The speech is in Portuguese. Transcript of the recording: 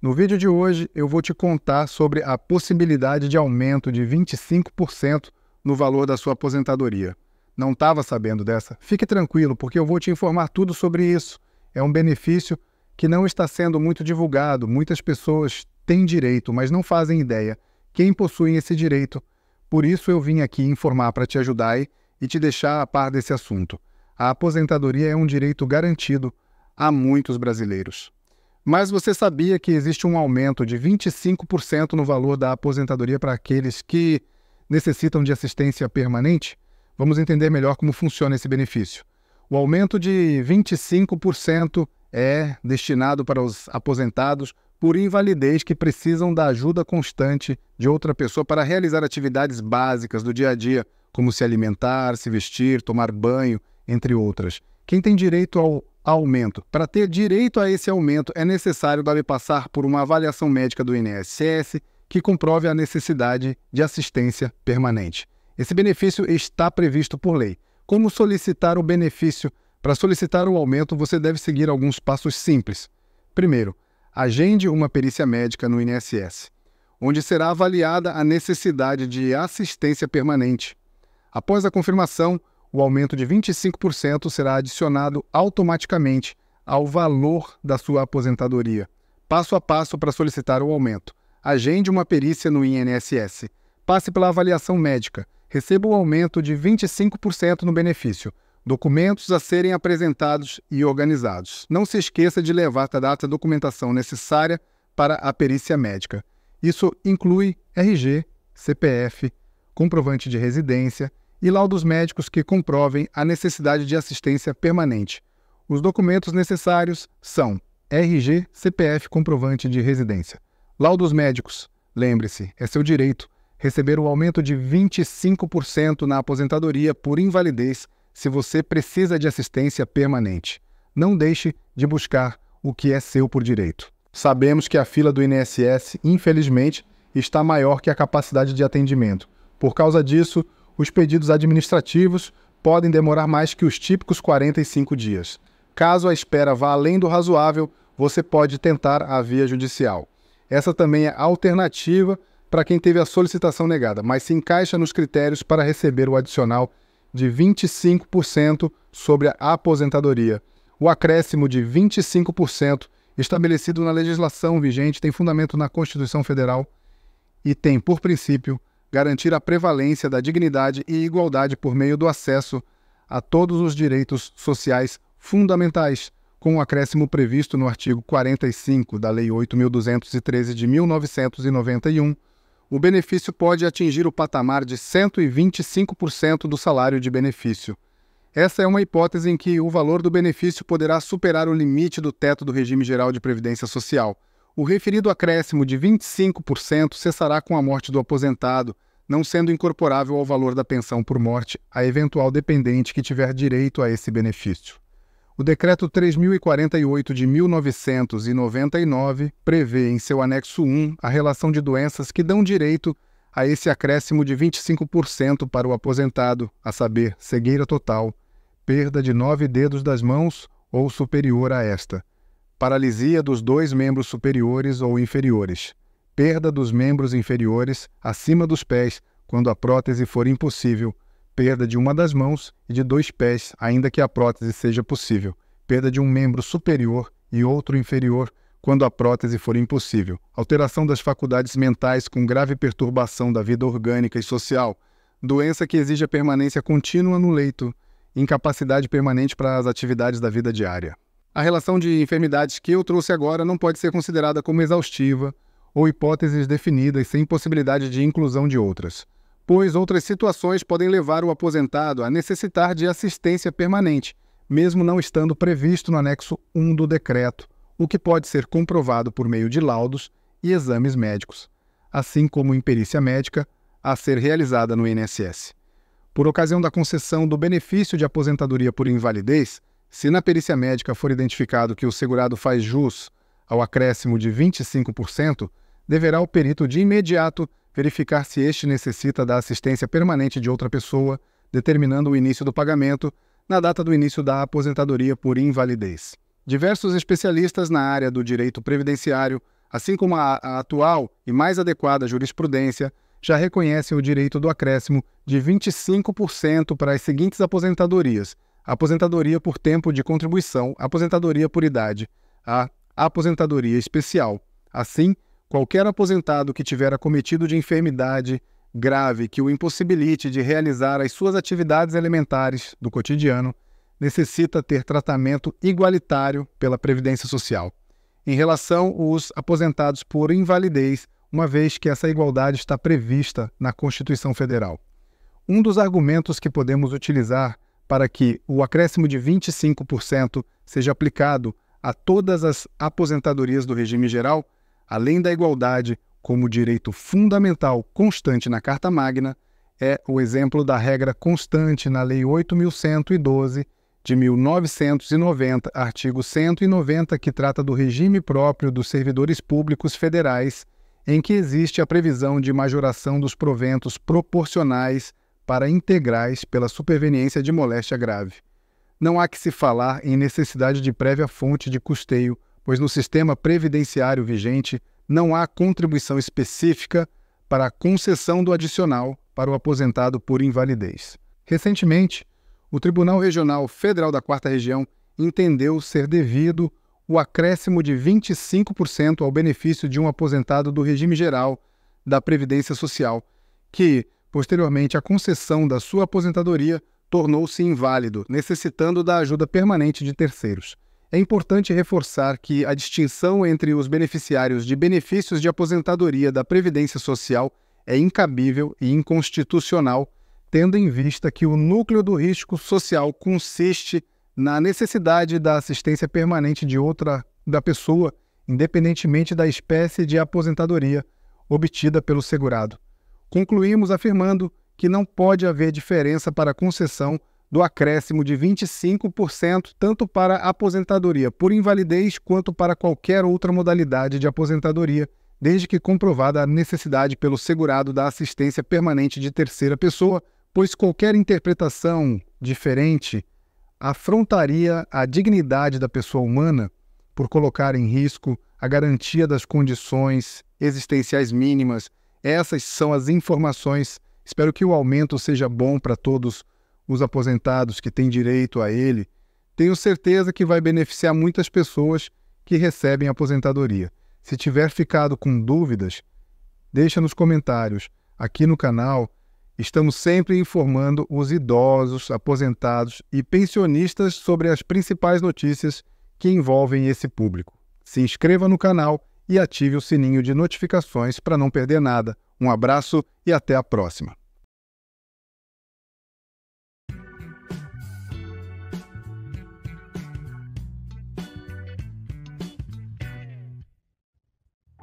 No vídeo de hoje, eu vou te contar sobre a possibilidade de aumento de 25% no valor da sua aposentadoria. Não estava sabendo dessa? Fique tranquilo, porque eu vou te informar tudo sobre isso. É um benefício que não está sendo muito divulgado. Muitas pessoas têm direito, mas não fazem ideia quem possui esse direito. Por isso eu vim aqui informar para te ajudar e te deixar a par desse assunto. A aposentadoria é um direito garantido a muitos brasileiros. Mas você sabia que existe um aumento de 25% no valor da aposentadoria para aqueles que necessitam de assistência permanente? Vamos entender melhor como funciona esse benefício. O aumento de 25% é destinado para os aposentados por invalidez que precisam da ajuda constante de outra pessoa para realizar atividades básicas do dia a dia, como se alimentar, se vestir, tomar banho, entre outras. Quem tem direito ao aumento? Para ter direito a esse aumento, é necessário deve passar por uma avaliação médica do INSS que comprove a necessidade de assistência permanente. Esse benefício está previsto por lei. Como solicitar o benefício? Para solicitar o aumento, você deve seguir alguns passos simples. Primeiro, agende uma perícia médica no INSS, onde será avaliada a necessidade de assistência permanente. Após a confirmação, o aumento de 25% será adicionado automaticamente ao valor da sua aposentadoria. Passo a passo para solicitar o aumento. Agende uma perícia no INSS. Passe pela avaliação médica. Receba o um aumento de 25% no benefício. Documentos a serem apresentados e organizados. Não se esqueça de levar a data documentação necessária para a perícia médica. Isso inclui RG, CPF, comprovante de residência, e laudos médicos que comprovem a necessidade de assistência permanente. Os documentos necessários são RG, CPF, comprovante de residência. Laudos médicos, lembre-se, é seu direito receber o um aumento de 25% na aposentadoria por invalidez se você precisa de assistência permanente. Não deixe de buscar o que é seu por direito. Sabemos que a fila do INSS, infelizmente, está maior que a capacidade de atendimento. Por causa disso, os pedidos administrativos podem demorar mais que os típicos 45 dias. Caso a espera vá além do razoável, você pode tentar a via judicial. Essa também é alternativa para quem teve a solicitação negada, mas se encaixa nos critérios para receber o adicional de 25% sobre a aposentadoria. O acréscimo de 25% estabelecido na legislação vigente tem fundamento na Constituição Federal e tem, por princípio, garantir a prevalência da dignidade e igualdade por meio do acesso a todos os direitos sociais fundamentais, com o acréscimo previsto no artigo 45 da Lei 8.213 de 1991, o benefício pode atingir o patamar de 125% do salário de benefício. Essa é uma hipótese em que o valor do benefício poderá superar o limite do teto do regime geral de previdência social. O referido acréscimo de 25% cessará com a morte do aposentado não sendo incorporável ao valor da pensão por morte a eventual dependente que tiver direito a esse benefício. O Decreto 3048 de 1999 prevê, em seu anexo 1, a relação de doenças que dão direito a esse acréscimo de 25% para o aposentado, a saber, cegueira total, perda de nove dedos das mãos ou superior a esta, paralisia dos dois membros superiores ou inferiores perda dos membros inferiores acima dos pés quando a prótese for impossível, perda de uma das mãos e de dois pés, ainda que a prótese seja possível, perda de um membro superior e outro inferior quando a prótese for impossível, alteração das faculdades mentais com grave perturbação da vida orgânica e social, doença que exige a permanência contínua no leito, incapacidade permanente para as atividades da vida diária. A relação de enfermidades que eu trouxe agora não pode ser considerada como exaustiva, ou hipóteses definidas sem possibilidade de inclusão de outras, pois outras situações podem levar o aposentado a necessitar de assistência permanente, mesmo não estando previsto no anexo 1 do decreto, o que pode ser comprovado por meio de laudos e exames médicos, assim como imperícia médica a ser realizada no INSS. Por ocasião da concessão do benefício de aposentadoria por invalidez, se na perícia médica for identificado que o segurado faz jus ao acréscimo de 25%, deverá o perito de imediato verificar se este necessita da assistência permanente de outra pessoa, determinando o início do pagamento na data do início da aposentadoria por invalidez. Diversos especialistas na área do direito previdenciário, assim como a, atual e mais adequada jurisprudência, já reconhecem o direito do acréscimo de 25% para as seguintes aposentadorias: aposentadoria por tempo de contribuição, aposentadoria por idade, a aposentadoria especial. Assim, Qualquer aposentado que tiver acometido de enfermidade grave que o impossibilite de realizar as suas atividades elementares do cotidiano necessita ter tratamento igualitário pela Previdência Social em relação aos aposentados por invalidez, uma vez que essa igualdade está prevista na Constituição Federal. Um dos argumentos que podemos utilizar para que o acréscimo de 25% seja aplicado a todas as aposentadorias do regime geral além da igualdade como direito fundamental constante na Carta Magna, é o exemplo da regra constante na Lei 8112 de 1990, artigo 190, que trata do regime próprio dos servidores públicos federais, em que existe a previsão de majoração dos proventos proporcionais para integrais pela superveniência de moléstia grave. Não há que se falar em necessidade de prévia fonte de custeio pois no sistema previdenciário vigente não há contribuição específica para a concessão do adicional para o aposentado por invalidez. Recentemente, o Tribunal Regional Federal da Quarta Região entendeu ser devido o acréscimo de 25% ao benefício de um aposentado do regime geral da Previdência Social, que, posteriormente à concessão da sua aposentadoria, tornou-se inválido, necessitando da ajuda permanente de terceiros. É importante reforçar que a distinção entre os beneficiários de benefícios de aposentadoria da Previdência Social é incabível e inconstitucional, tendo em vista que o núcleo do risco social consiste na necessidade da assistência permanente de outra da pessoa, independentemente da espécie de aposentadoria obtida pelo segurado. Concluímos afirmando que não pode haver diferença para concessão do acréscimo de 25% tanto para aposentadoria por invalidez quanto para qualquer outra modalidade de aposentadoria, desde que comprovada a necessidade pelo segurado da assistência permanente de terceira pessoa, pois qualquer interpretação diferente afrontaria a dignidade da pessoa humana por colocar em risco a garantia das condições existenciais mínimas. Essas são as informações. Espero que o aumento seja bom para todos os aposentados que têm direito a ele, tenho certeza que vai beneficiar muitas pessoas que recebem aposentadoria. Se tiver ficado com dúvidas, deixa nos comentários. Aqui no canal estamos sempre informando os idosos, aposentados e pensionistas sobre as principais notícias que envolvem esse público. Se inscreva no canal e ative o sininho de notificações para não perder nada. Um abraço e até a próxima.